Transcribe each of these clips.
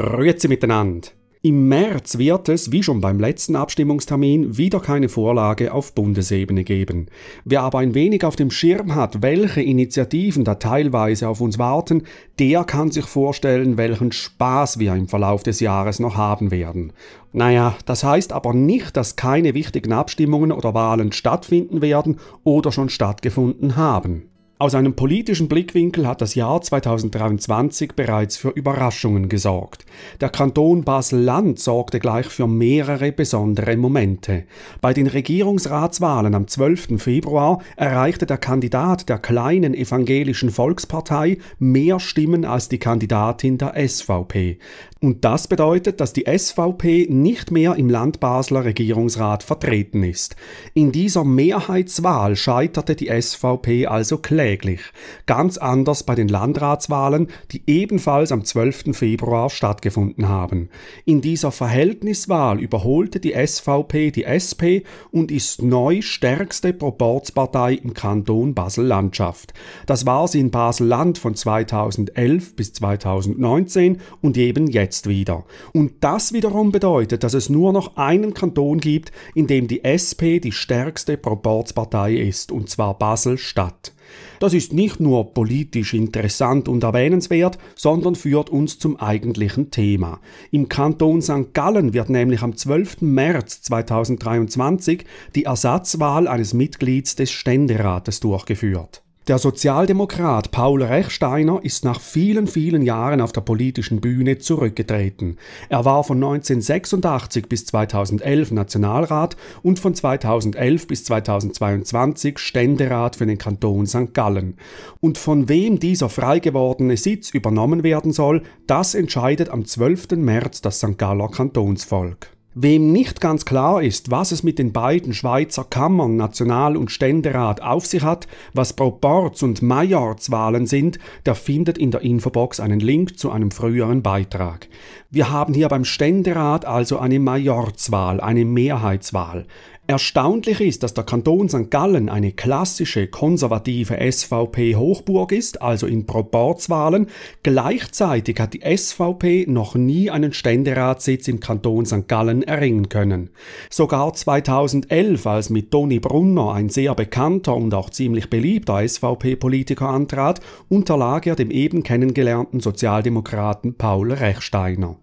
Grüezi miteinander! Im März wird es, wie schon beim letzten Abstimmungstermin, wieder keine Vorlage auf Bundesebene geben. Wer aber ein wenig auf dem Schirm hat, welche Initiativen da teilweise auf uns warten, der kann sich vorstellen, welchen Spaß wir im Verlauf des Jahres noch haben werden. Naja, das heißt aber nicht, dass keine wichtigen Abstimmungen oder Wahlen stattfinden werden oder schon stattgefunden haben. Aus einem politischen Blickwinkel hat das Jahr 2023 bereits für Überraschungen gesorgt. Der Kanton Basel-Land sorgte gleich für mehrere besondere Momente. Bei den Regierungsratswahlen am 12. Februar erreichte der Kandidat der kleinen evangelischen Volkspartei mehr Stimmen als die Kandidatin der SVP. Und das bedeutet, dass die SVP nicht mehr im Land Basler Regierungsrat vertreten ist. In dieser Mehrheitswahl scheiterte die SVP also kläglich zuträglich. Ganz anders bei den Landratswahlen, die ebenfalls am 12. Februar stattgefunden haben. In dieser Verhältniswahl überholte die SVP die SP und ist neu stärkste Proporzpartei im Kanton Basel-Landschaft. Das war sie in Basel-Land von 2011 bis 2019 und eben jetzt wieder. Und das wiederum bedeutet, dass es nur noch einen Kanton gibt, in dem die SP die stärkste Proporzpartei ist, und zwar Basel-Stadt. Das ist nicht nur politisch interessant und erwähnenswert, sondern führt uns zum eigentlichen Thema. Im Kanton St. Gallen wird nämlich am 12. März 2023 die Ersatzwahl eines Mitglieds des Ständerates durchgeführt. Der Sozialdemokrat Paul Rechsteiner ist nach vielen, vielen Jahren auf der politischen Bühne zurückgetreten. Er war von 1986 bis 2011 Nationalrat und von 2011 bis 2022 Ständerat für den Kanton St. Gallen. Und von wem dieser freigewordene Sitz übernommen werden soll, das entscheidet am 12. März das St. Galler Kantonsvolk. Wem nicht ganz klar ist, was es mit den beiden Schweizer Kammern National- und Ständerat auf sich hat, was Proporz- und Majorzwahlen sind, der findet in der Infobox einen Link zu einem früheren Beitrag. Wir haben hier beim Ständerat also eine Majorzwahl, eine Mehrheitswahl. Erstaunlich ist, dass der Kanton St. Gallen eine klassische konservative SVP-Hochburg ist, also in Proporzwahlen. Gleichzeitig hat die SVP noch nie einen Ständeratssitz im Kanton St. Gallen erringen können. Sogar 2011, als mit Toni Brunner ein sehr bekannter und auch ziemlich beliebter SVP-Politiker antrat, unterlag er dem eben kennengelernten Sozialdemokraten Paul Rechsteiner.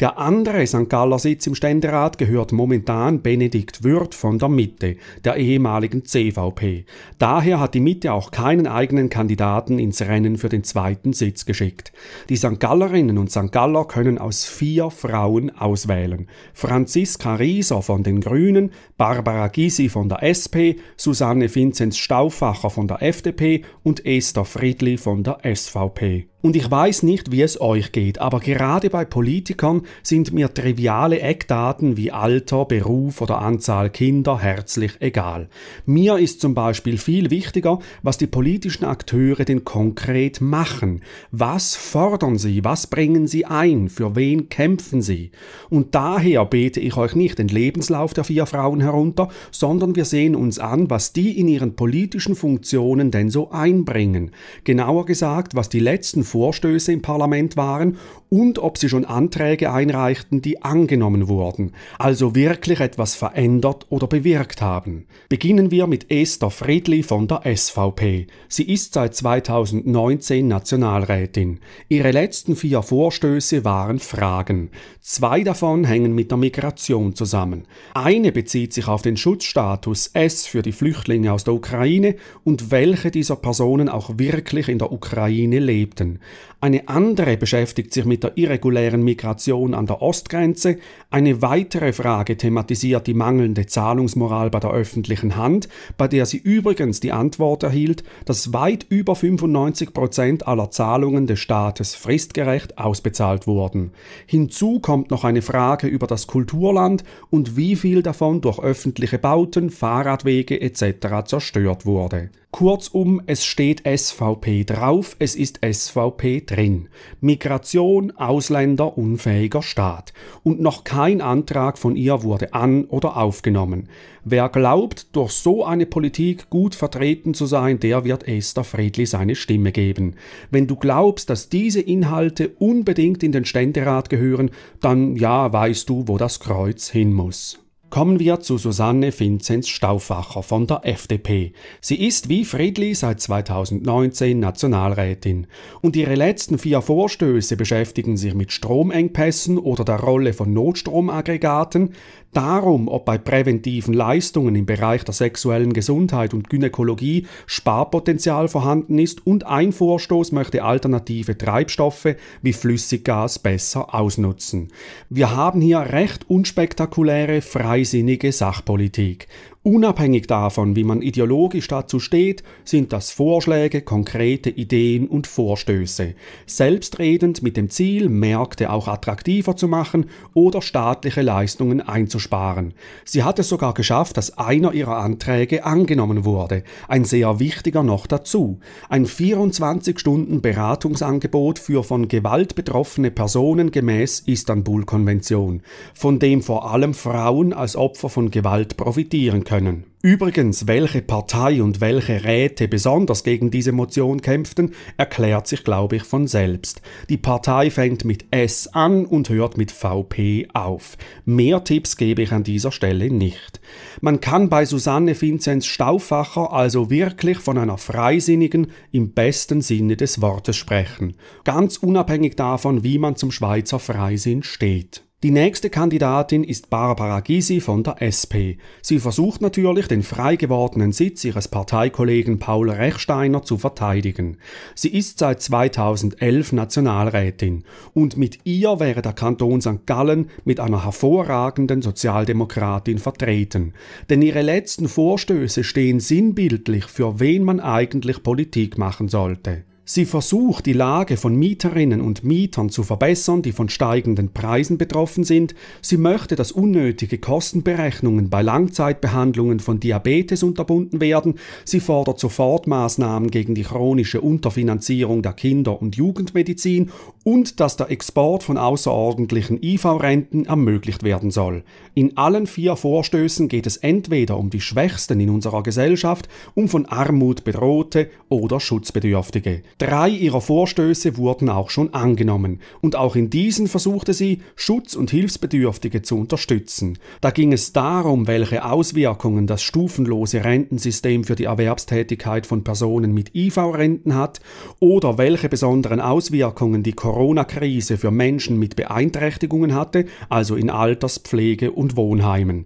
Der andere St. Galler Sitz im Ständerat gehört momentan Benedikt Würth von der Mitte, der ehemaligen CVP. Daher hat die Mitte auch keinen eigenen Kandidaten ins Rennen für den zweiten Sitz geschickt. Die St. Gallerinnen und St. Galler können aus vier Frauen auswählen. Franziska Rieser von den Grünen, Barbara Gysi von der SP, Susanne Vinzenz Stauffacher von der FDP und Esther Friedli von der SVP. Und ich weiß nicht, wie es euch geht, aber gerade bei Politikern sind mir triviale Eckdaten wie Alter, Beruf oder Anzahl Kinder herzlich egal. Mir ist zum Beispiel viel wichtiger, was die politischen Akteure denn konkret machen. Was fordern sie? Was bringen sie ein? Für wen kämpfen sie? Und daher bete ich euch nicht den Lebenslauf der vier Frauen herunter, sondern wir sehen uns an, was die in ihren politischen Funktionen denn so einbringen. Genauer gesagt, was die letzten Vorstöße im Parlament waren und ob sie schon Anträge einreichten, die angenommen wurden, also wirklich etwas verändert oder bewirkt haben. Beginnen wir mit Esther Friedli von der SVP. Sie ist seit 2019 Nationalrätin. Ihre letzten vier Vorstöße waren Fragen. Zwei davon hängen mit der Migration zusammen. Eine bezieht sich auf den Schutzstatus S für die Flüchtlinge aus der Ukraine und welche dieser Personen auch wirklich in der Ukraine lebten. Eine andere beschäftigt sich mit der irregulären Migration an der Ostgrenze. Eine weitere Frage thematisiert die mangelnde Zahlungsmoral bei der öffentlichen Hand, bei der sie übrigens die Antwort erhielt, dass weit über 95 Prozent aller Zahlungen des Staates fristgerecht ausbezahlt wurden. Hinzu kommt noch eine Frage über das Kulturland und wie viel davon durch öffentliche Bauten, Fahrradwege etc. zerstört wurde. Kurzum, es steht SVP drauf, es ist SVP drin. Migration, Ausländer, unfähiger Staat. Und noch kein Antrag von ihr wurde an oder aufgenommen. Wer glaubt, durch so eine Politik gut vertreten zu sein, der wird Esther Friedli seine Stimme geben. Wenn du glaubst, dass diese Inhalte unbedingt in den Ständerat gehören, dann ja, weißt du, wo das Kreuz hin muss. Kommen wir zu Susanne Vinzenz Stauffacher von der FDP. Sie ist wie Friedli seit 2019 Nationalrätin und ihre letzten vier Vorstöße beschäftigen sich mit Stromengpässen oder der Rolle von Notstromaggregaten, darum, ob bei präventiven Leistungen im Bereich der sexuellen Gesundheit und Gynäkologie Sparpotenzial vorhanden ist und ein Vorstoß möchte alternative Treibstoffe wie Flüssiggas besser ausnutzen. Wir haben hier recht unspektakuläre freie freisinnige Sachpolitik. Unabhängig davon, wie man ideologisch dazu steht, sind das Vorschläge, konkrete Ideen und Vorstöße. Selbstredend mit dem Ziel, Märkte auch attraktiver zu machen oder staatliche Leistungen einzusparen. Sie hat es sogar geschafft, dass einer ihrer Anträge angenommen wurde. Ein sehr wichtiger noch dazu. Ein 24-Stunden-Beratungsangebot für von Gewalt betroffene Personen gemäß Istanbul-Konvention, von dem vor allem Frauen als als Opfer von Gewalt profitieren können. Übrigens, welche Partei und welche Räte besonders gegen diese Motion kämpften, erklärt sich, glaube ich, von selbst. Die Partei fängt mit S an und hört mit VP auf. Mehr Tipps gebe ich an dieser Stelle nicht. Man kann bei Susanne Vinzenz Stauffacher also wirklich von einer Freisinnigen im besten Sinne des Wortes sprechen. Ganz unabhängig davon, wie man zum Schweizer Freisinn steht. Die nächste Kandidatin ist Barbara Gysi von der SP. Sie versucht natürlich, den frei gewordenen Sitz ihres Parteikollegen Paul Rechsteiner zu verteidigen. Sie ist seit 2011 Nationalrätin und mit ihr wäre der Kanton St. Gallen mit einer hervorragenden Sozialdemokratin vertreten. Denn ihre letzten Vorstöße stehen sinnbildlich für wen man eigentlich Politik machen sollte. Sie versucht, die Lage von Mieterinnen und Mietern zu verbessern, die von steigenden Preisen betroffen sind. Sie möchte, dass unnötige Kostenberechnungen bei Langzeitbehandlungen von Diabetes unterbunden werden. Sie fordert Sofortmaßnahmen gegen die chronische Unterfinanzierung der Kinder- und Jugendmedizin und dass der Export von außerordentlichen IV-Renten ermöglicht werden soll. In allen vier Vorstößen geht es entweder um die Schwächsten in unserer Gesellschaft, um von Armut bedrohte oder Schutzbedürftige. Drei ihrer Vorstöße wurden auch schon angenommen und auch in diesen versuchte sie, Schutz- und Hilfsbedürftige zu unterstützen. Da ging es darum, welche Auswirkungen das stufenlose Rentensystem für die Erwerbstätigkeit von Personen mit IV-Renten hat oder welche besonderen Auswirkungen die Corona-Krise für Menschen mit Beeinträchtigungen hatte, also in Alterspflege und Wohnheimen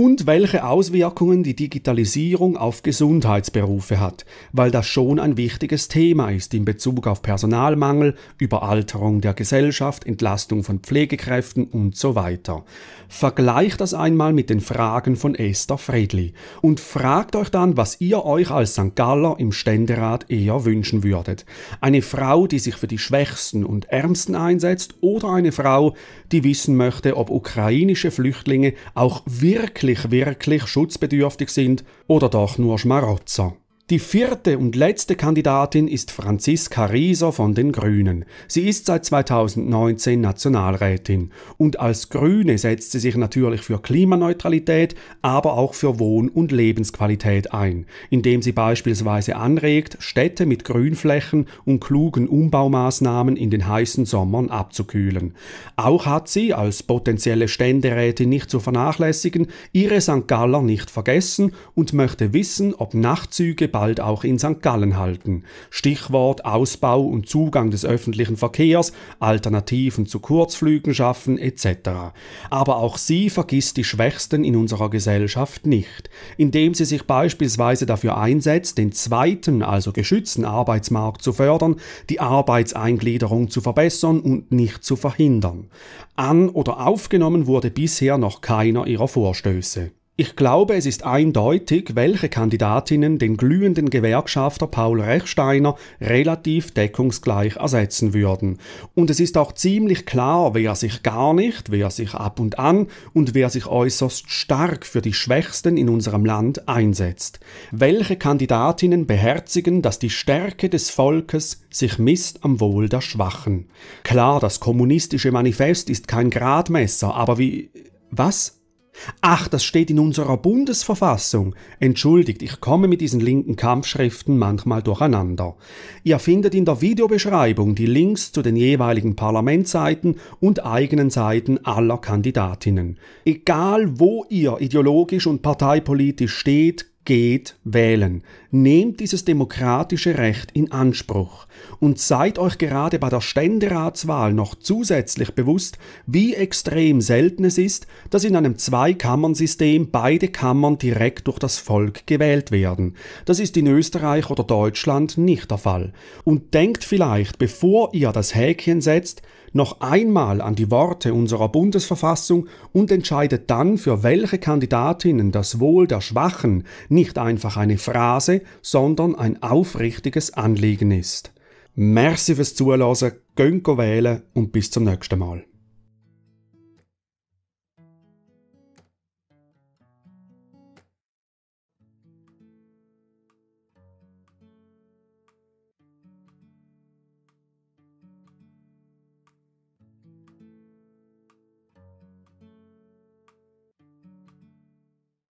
und welche Auswirkungen die Digitalisierung auf Gesundheitsberufe hat, weil das schon ein wichtiges Thema ist in Bezug auf Personalmangel, Überalterung der Gesellschaft, Entlastung von Pflegekräften und so weiter. Vergleicht das einmal mit den Fragen von Esther Friedli und fragt euch dann, was ihr euch als St. Galler im Ständerat eher wünschen würdet. Eine Frau, die sich für die Schwächsten und Ärmsten einsetzt oder eine Frau, die wissen möchte, ob ukrainische Flüchtlinge auch wirklich eigentlich wirklich schutzbedürftig sind oder doch nur Schmarotzer. Die vierte und letzte Kandidatin ist Franziska Rieser von den Grünen. Sie ist seit 2019 Nationalrätin und als Grüne setzt sie sich natürlich für Klimaneutralität, aber auch für Wohn- und Lebensqualität ein, indem sie beispielsweise anregt, Städte mit Grünflächen und klugen Umbaumaßnahmen in den heißen Sommern abzukühlen. Auch hat sie als potenzielle Ständerätin nicht zu vernachlässigen ihre St. Galler nicht vergessen und möchte wissen, ob Nachtzüge bald auch in St. Gallen halten. Stichwort Ausbau und Zugang des öffentlichen Verkehrs, Alternativen zu Kurzflügen schaffen etc. Aber auch sie vergisst die Schwächsten in unserer Gesellschaft nicht, indem sie sich beispielsweise dafür einsetzt, den zweiten, also geschützten Arbeitsmarkt zu fördern, die Arbeitseingliederung zu verbessern und nicht zu verhindern. An oder aufgenommen wurde bisher noch keiner ihrer Vorstöße. Ich glaube, es ist eindeutig, welche Kandidatinnen den glühenden Gewerkschafter Paul Rechsteiner relativ deckungsgleich ersetzen würden. Und es ist auch ziemlich klar, wer sich gar nicht, wer sich ab und an und wer sich äußerst stark für die Schwächsten in unserem Land einsetzt. Welche Kandidatinnen beherzigen, dass die Stärke des Volkes sich misst am Wohl der Schwachen. Klar, das kommunistische Manifest ist kein Gradmesser, aber wie... was? Ach, das steht in unserer Bundesverfassung. Entschuldigt, ich komme mit diesen linken Kampfschriften manchmal durcheinander. Ihr findet in der Videobeschreibung die Links zu den jeweiligen Parlamentsseiten und eigenen Seiten aller Kandidatinnen. Egal wo ihr ideologisch und parteipolitisch steht, Geht wählen. Nehmt dieses demokratische Recht in Anspruch. Und seid euch gerade bei der Ständeratswahl noch zusätzlich bewusst, wie extrem selten es ist, dass in einem Zweikammernsystem beide Kammern direkt durch das Volk gewählt werden. Das ist in Österreich oder Deutschland nicht der Fall. Und denkt vielleicht, bevor ihr das Häkchen setzt, noch einmal an die Worte unserer Bundesverfassung und entscheidet dann, für welche Kandidatinnen das Wohl der Schwachen nicht einfach eine Phrase, sondern ein aufrichtiges Anliegen ist. Merci fürs Zuhören, gehen wählen und bis zum nächsten Mal.